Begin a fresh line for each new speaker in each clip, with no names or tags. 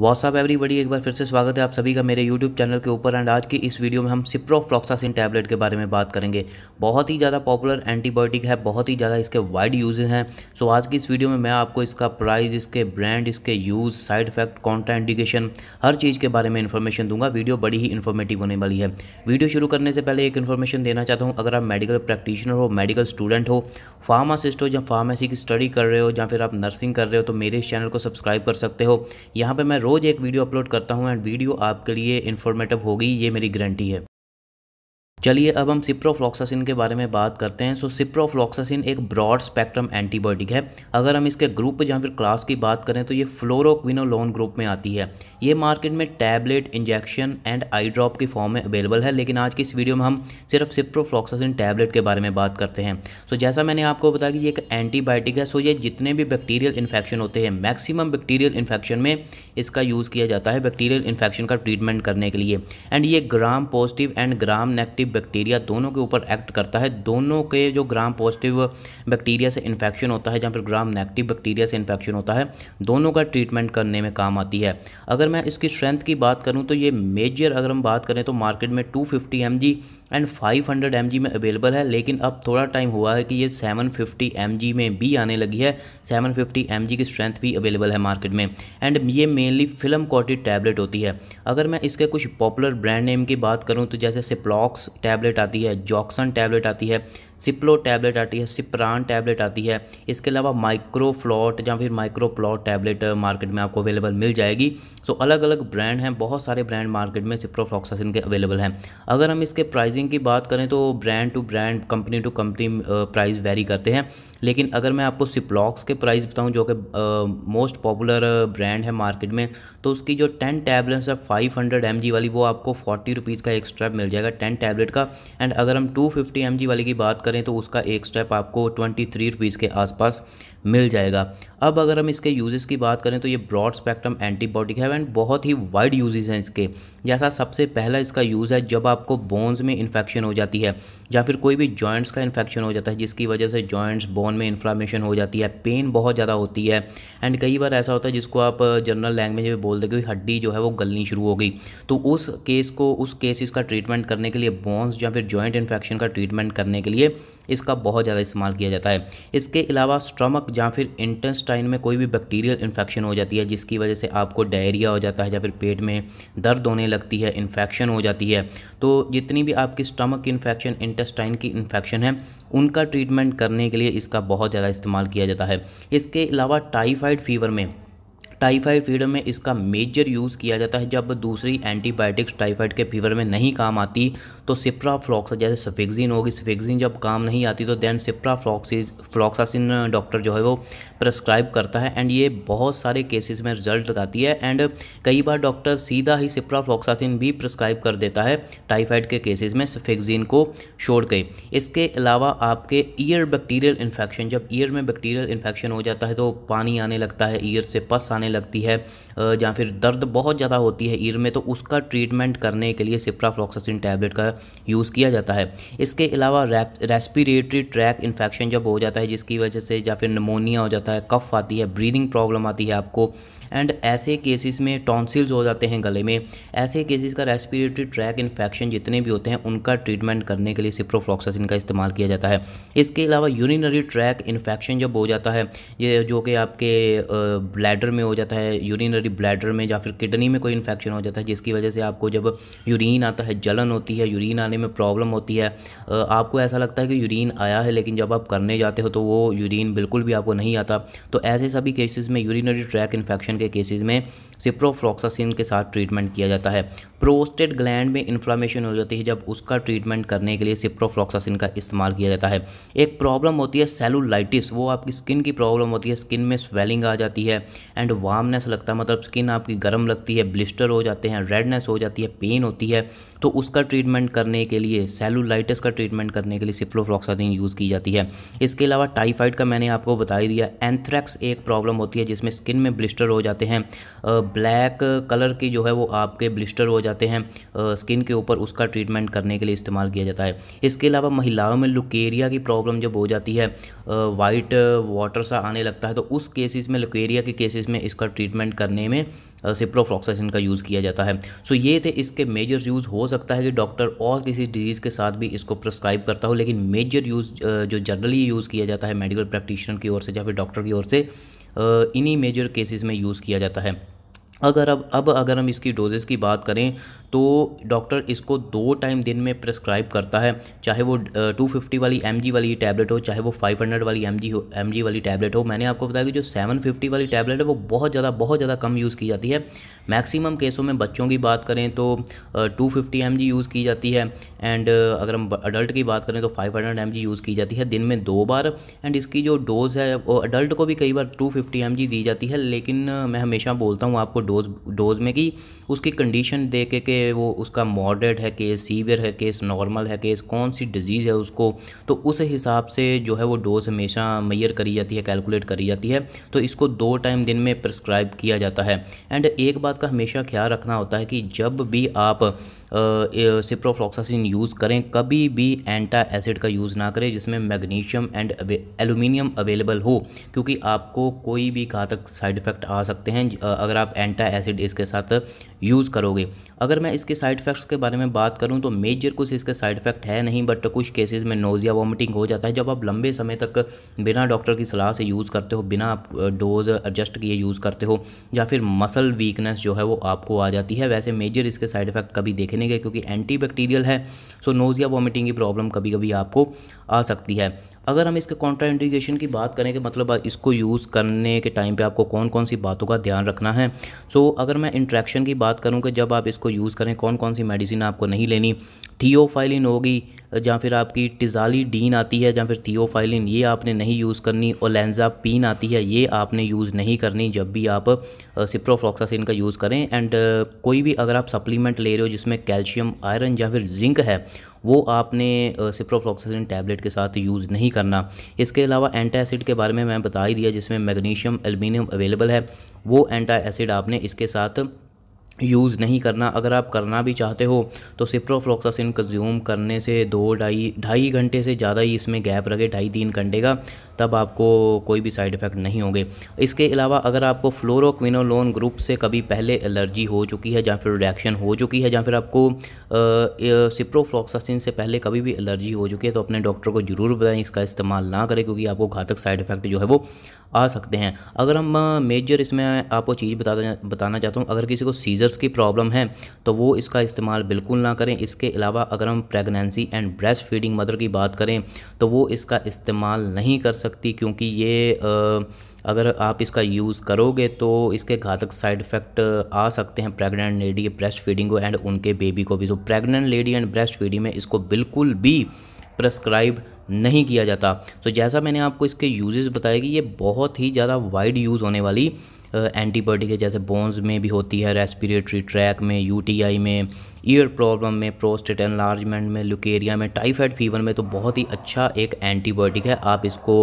WhatsApp everybody एक बार फिर से स्वागत है आप सभी का मेरे यूट्यूब चैनल के ऊपर एंड आज की इस वीडियो में हम फ्लॉक्सासिन टैबलेट के बारे में बात करेंगे बहुत ही ज़्यादा पॉपुलर एंटीबायोटिक है बहुत ही ज़्यादा इसके वाइड यूजेज हैं सो आज की इस वीडियो में मैं आपको इसका प्राइस इसके ब्रांड इसके यूज़ साइड इफेक्ट कॉन्ट्राइंडिकेशन हर चीज़ के बारे में इन्फॉर्मेशन दूंगा वीडियो बड़ी ही इन्फॉर्मेटिव होने वाली है वीडियो शुरू करने से पहले एक इन्फॉर्मेशन देना चाहता हूँ अगर आप मेडिकल प्रैक्टिशनर हो मेडिकल स्टूडेंट हो फार्मासिस्ट हो या फार्मेसी की स्टडी कर रहे हो या फिर आप नर्सिंग कर रहे हो तो मेरे इस चैनल को सब्सक्राइब कर सकते हो यहाँ पर मैं रोज़ एक वीडियो अपलोड करता हूँ एंड वीडियो आपके लिए इन्फॉर्मेटिव होगी ये मेरी गारंटी है चलिए अब हम सिप्रोफ्लॉक्सासिन के बारे में बात करते हैं सो सिप्रोफ्लॉक्सासिन एक ब्रॉड स्पेक्ट्रम एंटीबायोटिक है अगर हम इसके ग्रुप या फिर क्लास की बात करें तो ये फ्लोरोक्विनोलोन ग्रुप में आती है ये मार्केट में tablet injection and eye drop की फॉर्म में अवेलेबल है लेकिन आज की इस वीडियो में हम सिर्फ सिप्रोफ्लॉक्सासिन टैबलेट के बारे में बात करते हैं सो जैसा मैंने आपको बताया कि ये एक एंटीबायोटिक है सो ये जितने भी बैक्टीरियल इन्फेक्शन होते हैं मैक्सिमम बैक्टीरियल इन्फेक्शन में इसका यूज़ किया जाता है बैक्टीरियल इन्फेक्शन का ट्रीटमेंट करने के लिए एंड ये gram positive and gram negative positive bacteria दोनों के ऊपर एक्ट करता है दोनों के जो ग्राम पॉजिटिव बैक्टीरिया से इन्फेक्शन होता है या फिर ग्राम नेगेटिव बैक्टीरिया से इन्फेक्शन होता है दोनों का ट्रीटमेंट करने में काम आती है अगर मैं इसकी स्ट्रेंथ की बात करूँ तो ये मेजर अगर हम बात करें तो मार्केट में two fifty M G and 500 mg में अवेलेबल है लेकिन अब थोड़ा टाइम हुआ है कि ये 750 mg में भी आने लगी है 750 mg की स्ट्रेंथ भी अवेलेबल है मार्केट में एंड ये मेनली फिल्म कॉटेड टैबलेट होती है अगर मैं इसके कुछ पॉपुलर ब्रांड नेम की बात करूँ तो जैसे सिप्लॉक्स टैबलेट आती है जॉक्सन टैबलेट आती है सिप्लो टैबलेट आती है सिप्रान टैबलेट आती है इसके अलावा माइक्रोफ्लॉट या फिर माइक्रोप्लॉट टैबलेट मार्केट में आपको अवेलेबल मिल जाएगी सो so, अलग अलग ब्रांड हैं बहुत सारे ब्रांड मार्केट में सिप्रोफ्लॉक्सासिन के अवेलेबल हैं अगर हम इसके प्राइसिंग की बात करें तो brand to brand company to company price vary करते हैं लेकिन अगर मैं आपको सिप्लॉक्स के प्राइस बताऊं जो कि मोस्ट पॉपुलर ब्रांड है मार्केट में तो उसकी जो टेन टैबलेट्स है फाइव हंड्रेड एम जी वाली वो आपको फोर्टी रुपीज़ का एक्स्ट्रा मिल जाएगा टेन टैबलेट का एंड अगर हम टू फिफ्टी एम जी वाली की बात करें तो उसका एक स्टेप आपको ट्वेंटी थ्री रुपीज़ के आसपास मिल जाएगा अब अगर हम इसके यूजेस की बात करें तो ये ब्रॉड स्पेक्ट्रम एंटीबायोटिक है एंड बहुत ही वाइड यूजेस हैं इसके जैसा सबसे पहला इसका यूज़ है जब आपको बोन्स में इन्फेक्शन हो जाती है या फिर कोई भी जॉइंट्स का इन्फेक्शन हो जाता है जिसकी वजह से जॉइंट्स बोन में इन्फ्लामेशन हो जाती है पेन बहुत ज़्यादा होती है एंड कई बार ऐसा होता है जिसको आप जनरल लैंग्वेज में बोल देंगे हड्डी जो है वो गलनी शुरू हो गई तो उस केस को उस केस का ट्रीटमेंट करने के लिए बोन्स या फिर जॉइंट इन्फेक्शन का ट्रीटमेंट करने के लिए इसका बहुत ज़्यादा इस्तेमाल किया जाता है इसके अलावा स्टमक या फिर इंटेस्टाइन में कोई भी बैक्टीरियल इन्फेक्शन हो जाती है जिसकी वजह से आपको डायरिया हो जाता है या फिर पेट में दर्द होने लगती है इन्फेक्शन हो जाती है तो जितनी भी आपकी स्टमक की इन्फेक्शन इंटेस्टाइन की इन्फेक्शन है उनका ट्रीटमेंट करने के लिए इसका बहुत ज़्यादा इस्तेमाल किया जाता है इसके अलावा टाइफाइड फीवर में टाइफाइड फीवर में इसका मेजर यूज़ किया जाता है जब दूसरी एंटीबायोटिक्स टाइफाइड के फीवर में नहीं काम आती तो सिप्राफ्लॉक्स जैसे सफेक्जिन होगी सफेक्जिन जब काम नहीं आती तो देन सिप्राफ्लॉक्सिस फ्लॉक्सासिन डॉक्टर जो है वो प्रेस्क्राइब करता है एंड ये बहुत सारे केसेस में रिजल्ट लगाती है एंड कई बार डॉक्टर सीधा ही सिप्राफ्लॉक्सासिन भी प्रेस्क्राइब कर देता है टाइफाइड के केसेज में सफेक्जिन को छोड़ के इसके अलावा आपके ईयर बैक्टीरियल इन्फेक्शन जब ईयर में बैक्टीरियल इन्फेक्शन हो जाता है तो पानी आने लगता है ईयर से पस आने आने लगती है या फिर दर्द बहुत ज़्यादा होती है ईर में तो उसका ट्रीटमेंट करने के लिए सिप्राफ्लॉक्सासिन टैबलेट का यूज़ किया जाता है इसके अलावा रेस्पिरेटरी ट्रैक इन्फेक्शन जब हो जाता है जिसकी वजह से या फिर निमोनिया हो जाता है कफ़ आती है ब्रीदिंग प्रॉब्लम आती है आपको एंड ऐसे केसेस में टॉन्सिल्स हो जाते हैं गले में ऐसे केसेस का रेस्पिरेटरी ट्रैक इन्फेक्शन जितने भी होते हैं उनका ट्रीटमेंट करने के लिए सिप्रोफ्लॉक्सासिन का इस्तेमाल किया जाता है इसके अलावा यूरिनरी ट्रैक इन्फेक्शन जब हो जाता है ये जो कि आपके ब्लैडर में हो जाता है यूरिनरी ब्लैडर में या फिर किडनी में कोई इन्फेक्शन हो जाता है जिसकी वजह से आपको जब यूरिन आता है जलन होती है यूरिन आने में प्रॉब्लम होती है आपको ऐसा लगता है कि यूरिन आया है लेकिन जब आप करने जाते हो तो वो यूरिन बिल्कुल भी आपको नहीं आता तो ऐसे सभी केसेस में यूरिनरी ट्रैक इन्फेक्शन के केसेज में सिप्रोफ्लॉक्सासिन के साथ ट्रीटमेंट किया जाता है प्रोस्टेट ग्लैंड में इन्फ्लामेशन हो जाती है जब उसका ट्रीटमेंट करने के लिए सिप्रोफ्लॉक्सासिन का इस्तेमाल किया जाता है एक प्रॉब्लम होती है सेलुलाइटिस वो आपकी स्किन की प्रॉब्लम होती है स्किन में स्वेलिंग आ जाती है एंड वार्मनेस लगता है मतलब स्किन आपकी गर्म लगती है ब्लिस्टर हो जाते हैं रेडनेस हो जाती है पेन होती है तो उसका ट्रीटमेंट करने के लिए सेलुलाइटिस का ट्रीटमेंट करने के लिए सिप्रोफ्लॉक्सासिन यूज़ की जाती है इसके अलावा टाइफाइड का मैंने आपको बता ही दिया एंथ्रैक्स एक प्रॉब्लम होती है जिसमें स्किन में ब्लिस्टर हो जाते हैं ब्लैक कलर की जो है वो आपके ब्लिस्टर हो जाते हैं स्किन के ऊपर उसका ट्रीटमेंट करने के लिए इस्तेमाल किया जाता है इसके अलावा महिलाओं में लुकेरिया की प्रॉब्लम जब हो जाती है वाइट वाटर सा आने लगता है तो उस केसेस में लुकेरिया के केसेस में इसका ट्रीटमेंट करने में सिप्रोफ्लॉक्सासिन का यूज़ किया जाता है सो ये थे इसके मेजर यूज़ हो सकता है कि डॉक्टर और किसी डिजीज़ के साथ भी इसको प्रस्क्राइब करता हो लेकिन मेजर यूज़ जो जनरली यूज़ किया जाता है मेडिकल प्रैक्टिशनर की ओर से या फिर डॉक्टर की ओर से इन्हीं मेजर केसेस में यूज़ किया जाता है अगर अब अब अगर हम इसकी डोजेस की बात करें तो डॉक्टर इसको दो टाइम दिन में प्रेस्क्राइब करता है चाहे वो 250 वाली एम वाली टैबलेट हो चाहे वो 500 वाली एम हो एम वाली टैबलेट हो मैंने आपको बताया कि जो 750 वाली टैबलेट है वो बहुत ज़्यादा बहुत ज़्यादा कम यूज़ की जाती है मैक्सिमम केसों में बच्चों की बात करें तो टू फिफ्टी यूज़ की जाती है एंड अगर हम अडल्ट की बात करें तो फाइव हंड्रेड यूज़ की जाती है दिन में दो बार एंड इसकी जो डोज़ है वो अडल्ट को भी कई बार टू फिफ्टी दी जाती है लेकिन मैं हमेशा बोलता हूँ आपको डोज डोज में कि उसकी कंडीशन देख के वो उसका मॉडरेट है केस सीवियर है केस नॉर्मल है केस कौन सी डिजीज़ है उसको तो उस हिसाब से जो है वो डोज हमेशा मैयर करी जाती है कैलकुलेट करी जाती है तो इसको दो टाइम दिन में प्रिस्क्राइब किया जाता है एंड एक बात का हमेशा ख्याल रखना होता है कि जब भी आप सिप्रोफ्लॉक्सासिन यूज़ करें कभी भी एंटा एसिड का यूज़ ना करें जिसमें मैग्नीशियम एंड एलुमिनियम अवेलेबल हो क्योंकि आपको कोई भी घातक साइड इफ़ेक्ट आ सकते हैं अगर आप एंटा एसिड इसके साथ यूज़ करोगे अगर मैं इसके साइड इफ़ेक्ट्स के बारे में बात करूँ तो मेजर कुछ इसके साइड इफ़ेक्ट है नहीं बट कुछ केसेस में नोज़िया वॉमिटिंग हो जाता है जब आप लंबे समय तक बिना डॉक्टर की सलाह से यूज़ करते हो बिना डोज एडजस्ट किए यूज़ करते हो या फिर मसल वीकनेस जो है वो आपको आ जाती है वैसे मेजर इसके साइड इफ़ेक्ट कभी देखे नहीं गए क्योंकि एंटीबैक्टीरियल है सो नोज़िया वॉमिटिंग की प्रॉब्लम कभी कभी आपको आ सकती है अगर हम इसके कॉन्ट्रा इंडिकेशन की बात करें कि मतलब इसको यूज़ करने के टाइम पे आपको कौन कौन सी बातों का ध्यान रखना है सो so, अगर मैं इंट्रैक्शन की बात करूँ कि जब आप इसको यूज़ करें कौन कौन सी मेडिसिन आपको नहीं लेनी थियोफाइलिन होगी या फिर आपकी टिजाली डीन आती है या फिर थियोफाइलिन ये आपने नहीं यूज़ करनी ओलेंजा पीन आती है ये आपने यूज़ नहीं करनी जब भी आप सिप्रोफ्लॉक्सासिन का यूज़ करें एंड कोई भी अगर आप सप्लीमेंट ले रहे हो जिसमें कैल्शियम आयरन या फिर जिंक है वो आपने सिप्रोफ्लॉक्सासिन टैबलेट के साथ यूज़ नहीं करना इसके अलावा एंटा एसिड के बारे में मैं बता ही दिया जिसमें मैग्नीशियम एल्यूमिनियम अवेलेबल है वो एंटा एसिड आपने इसके साथ यूज़ नहीं करना अगर आप करना भी चाहते हो तो सिप्रोफ्लोक्सासिन कंज्यूम करने से दो ढाई ढाई घंटे से ज़्यादा ही इसमें गैप रखे ढाई तीन घंटे का तब आपको कोई भी साइड इफ़ेक्ट नहीं होंगे इसके अलावा अगर आपको फ्लोरोक्विनोलोन ग्रुप से कभी पहले एलर्जी हो चुकी है या फिर रिएक्शन हो चुकी है या फिर आपको सिप्रोफ्लोक्सासिन से पहले कभी भी एलर्जी हो चुकी है तो अपने डॉक्टर को ज़रूर बताएं इसका इस्तेमाल ना करें क्योंकि आपको घातक साइड इफ़ेक्ट जो है वो आ सकते हैं अगर हम मेजर इसमें आपको चीज़ बता बताना चाहता हूँ अगर किसी को सीजर्स की प्रॉब्लम है तो वो इसका इस्तेमाल बिल्कुल ना करें इसके अलावा अगर हम pregnancy and breast feeding mother की बात करें तो वो इसका इस्तेमाल नहीं कर सकती क्योंकि ये आ, अगर आप इसका यूज़ करोगे तो इसके घातक साइड इफ़ेक्ट आ सकते हैं प्रेग्नेंट लेडी ब्रेस्ट फीडिंग को एंड उनके बेबी को भी तो pregnant lady and breast feeding में इसको बिल्कुल भी प्रस्क्राइब नहीं किया जाता तो जैसा मैंने आपको इसके यूजेस बताए कि ये बहुत ही ज़्यादा वाइड यूज़ होने वाली एंटीबॉडी के जैसे बोन्स में भी होती है रेस्पिरेटरी ट्रैक में यूटीआई में ईयर प्रॉब्लम में प्रोस्टेट एनलार्जमेंट में लुकेरिया में टाइफाइड फीवर में तो बहुत ही अच्छा एक एंटीबायोटिक है आप इसको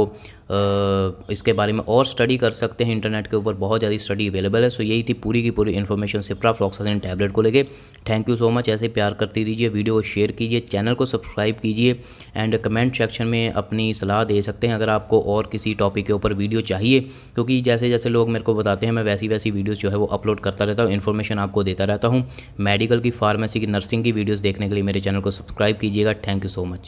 इसके बारे में और स्टडी कर सकते हैं इंटरनेट के ऊपर बहुत ज़्यादा स्टडी अवेलेबल है सो यही थी पूरी की पूरी इन्फॉर्मेशन सिप्राफ्लॉक्सासिन टैबलेट को लेके थैंक यू सो मच ऐसे प्यार करते दीजिए वीडियो को शेयर कीजिए चैनल को सब्सक्राइब कीजिए एंड कमेंट सेक्शन में अपनी सलाह दे सकते हैं अगर आपको और किसी टॉपिक के ऊपर वीडियो चाहिए क्योंकि जैसे जैसे लोग मेरे को बता बताते हैं मैं वैसी वैसी वीडियोस जो है वो अपलोड करता रहता हूँ इन्फॉर्मेशन आपको देता रहता हूँ मेडिकल की फार्मेसी की नर्सिंग की वीडियोस देखने के लिए मेरे चैनल को सब्सक्राइब कीजिएगा थैंक यू सो मच